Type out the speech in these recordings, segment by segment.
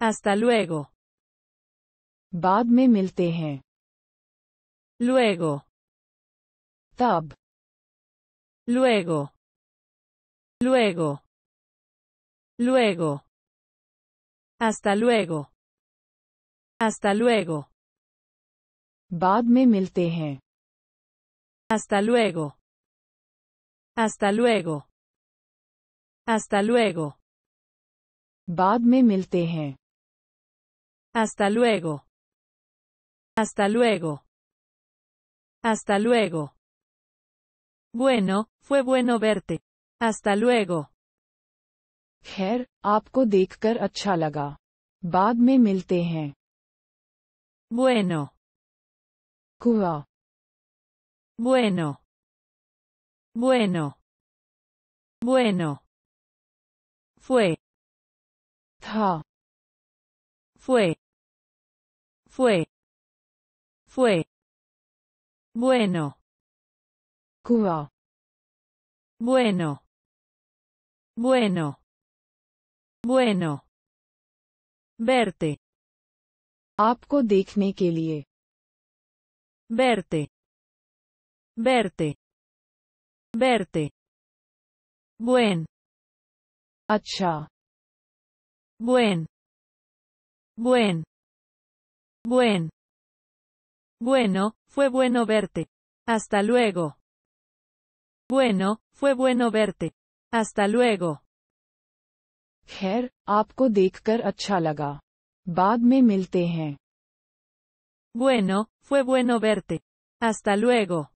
Hasta luego. Badme me Luego. tab Luego. Luego. Luego. Hasta luego. Hasta luego. Badme me Hasta luego. Hasta luego. Hasta luego. Badme me hasta luego. Hasta luego. Hasta luego. Bueno, fue bueno verte. Hasta luego. Her, aapko देखकर acha लगा बाद bueno bueno bueno bueno fue Tha. fue fue. Fue. Bueno. Cuba. Bueno. Bueno. Bueno. Verte. आपको dekhne verte verte verte buen Acha. buen buen bueno, fue bueno verte. Hasta luego. Bueno, fue bueno verte. Hasta luego. खैर आपको देखकर अच्छा लगा बाद Bueno, fue bueno verte. Hasta luego.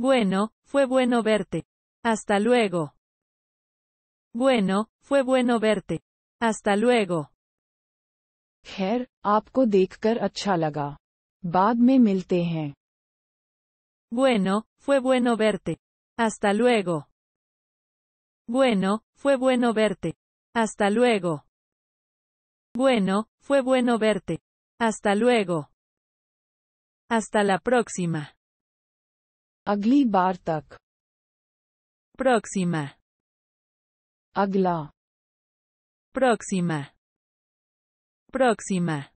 Bueno, fue bueno verte. Hasta luego. Bueno, fue bueno verte. Hasta luego. Bueno, fue bueno verte. Hasta luego. Bueno, fue bueno verte. Hasta luego. Bueno, fue bueno verte. Hasta luego. Hasta la próxima. Agli Bartak. Próxima. Agla. Próxima. Próxima.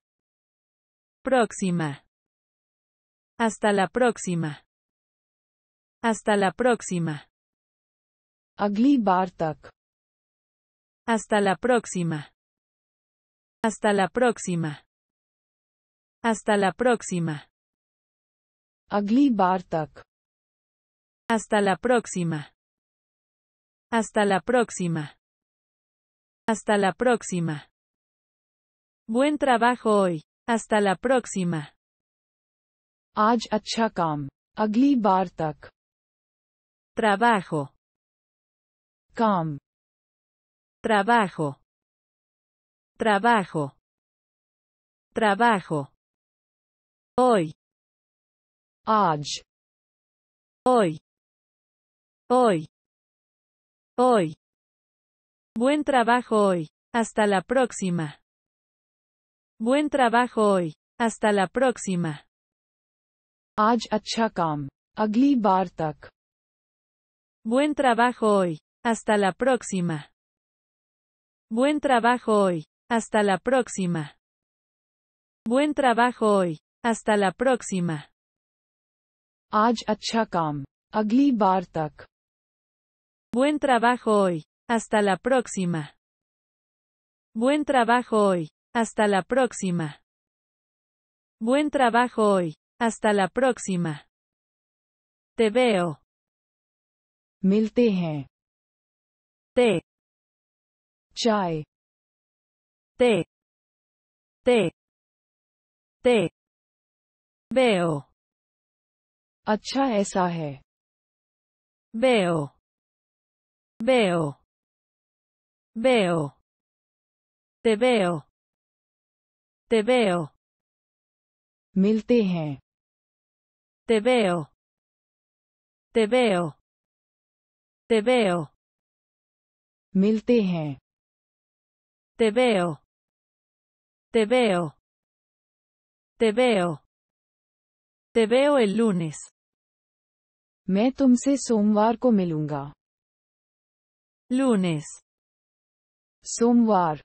Próxima. Hasta la próxima. Hasta la próxima. Agli Bartak. Hasta la próxima. Hasta la próxima. Hasta la próxima. Agli Hasta la próxima. Hasta la próxima. Hasta la próxima. Buen trabajo hoy. Hasta la próxima. Aj achakam. Agli Trabajo. Kam. Trabajo. Trabajo. Trabajo. Hoy. Aj. Hoy. Hoy. Hoy. Buen trabajo hoy. Hasta la próxima. Buen trabajo hoy. Hasta la próxima. Aaj acha kaam. Agli bar tak. Buen trabajo hoy. Hasta la próxima. Buen trabajo hoy. Hasta la próxima. Buen trabajo hoy. Hasta la próxima. Aaj acha Agli bar tak. Buen trabajo hoy. Hasta la próxima. Buen trabajo hoy. Hasta la próxima. Buen trabajo hoy. Hasta la próxima. Te veo. Mil hain. Te. Chai. Te. Te. Te. Veo. Acha esa Veo. Veo. Veo. Te veo. Te veo. मिलते Te veo. Te veo. Te veo. मिलते Te veo. Te veo. Te veo. Te veo el lunes. Me tumse somwar ko milunga. Lunes. Somwar.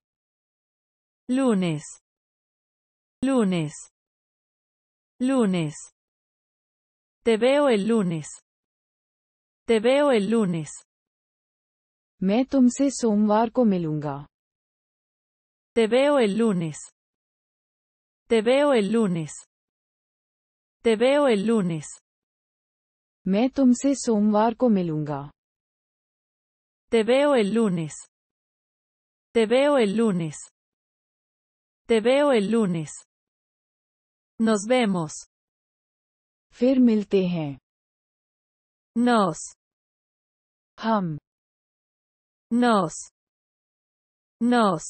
Lunes. Lunes. Lunes. Te veo el lunes. Te veo el lunes. metum un barco को Te veo el lunes. Te veo el lunes. Te veo el lunes. Me un barco को मिलूंगा. Te veo el lunes. Te veo el lunes. Te veo el lunes. Nos vemos. फिर मिलते Nos. hum Nos. Nos.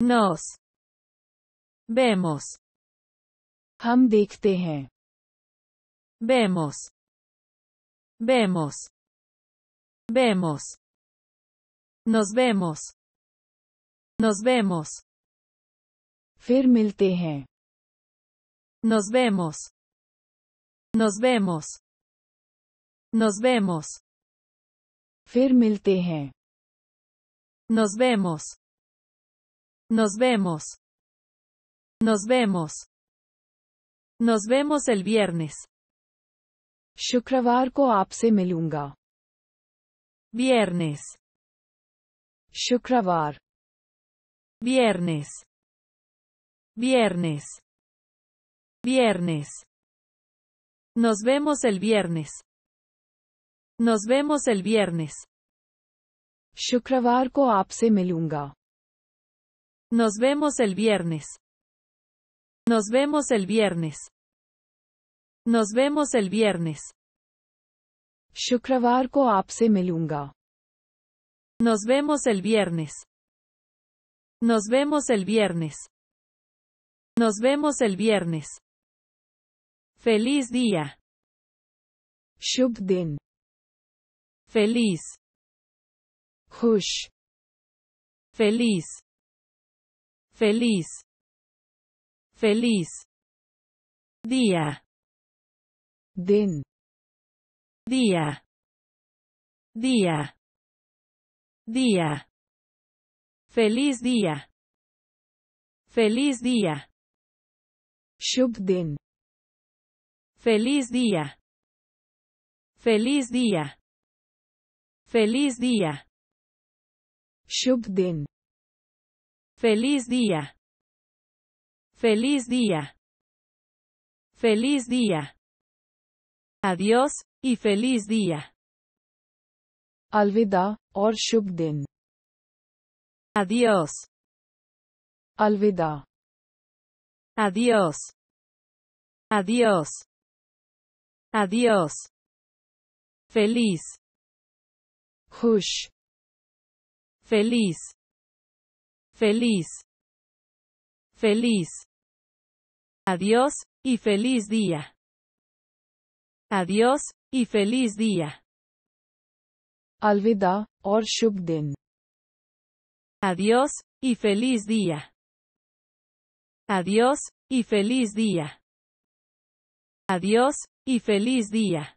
Nos. Vemos. हम Vemos. Vemos. Vemos. Nos vemos. Nos vemos. फिर मिलते nos vemos. Nos vemos. Nos vemos. Fir Nos vemos. Nos vemos. Nos vemos. Nos vemos el viernes. Shukravar coapse melunga. Viernes. Shukravar. Viernes. Viernes. Viernes. Nos vemos el viernes. Nos vemos el viernes. Shukravarko ko Nos vemos el viernes. Nos vemos el viernes. Nos vemos el viernes. Shukravarko ko Nos vemos el viernes. Nos vemos el viernes. Nos vemos el viernes. Feliz día. Shub din. Feliz. Hush. Feliz. Feliz. Feliz. Día. Din. Día. Día. Día. Feliz día. Feliz día. Shub din. Feliz día. Feliz día. Feliz día. Shubdin. Feliz día. Feliz día. Feliz día. Adiós y feliz día. Alvida or Shubdin. Adiós. Alvida. Adiós. Adiós. Adiós. Feliz. Hush. Feliz. Feliz. Feliz. Adiós, y feliz día. Adiós, y feliz día. Alvida, or Shubdin. Adiós, y feliz día. Adiós, y feliz día. Adiós, y feliz día.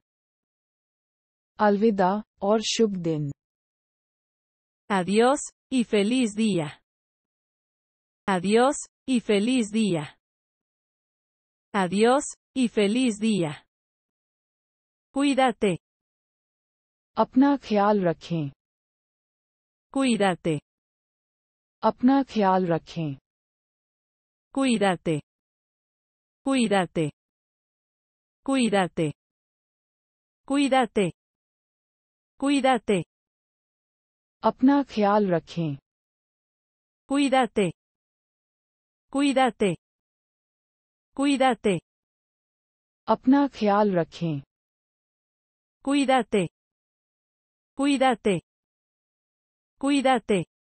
Alvida, or shukdin. Adiós, y feliz día. Adiós, y feliz día. Adiós, y feliz día. Cuídate. Apna khyal Cuídate. Apna khyal Cuídate. Cuídate. Cuídate. Cuídate. Cuídate. अपना ख्याल रखें Cuídate. Cuídate. Cuídate. अपना ख्याल रखें Cuídate. Cuídate. Cuídate.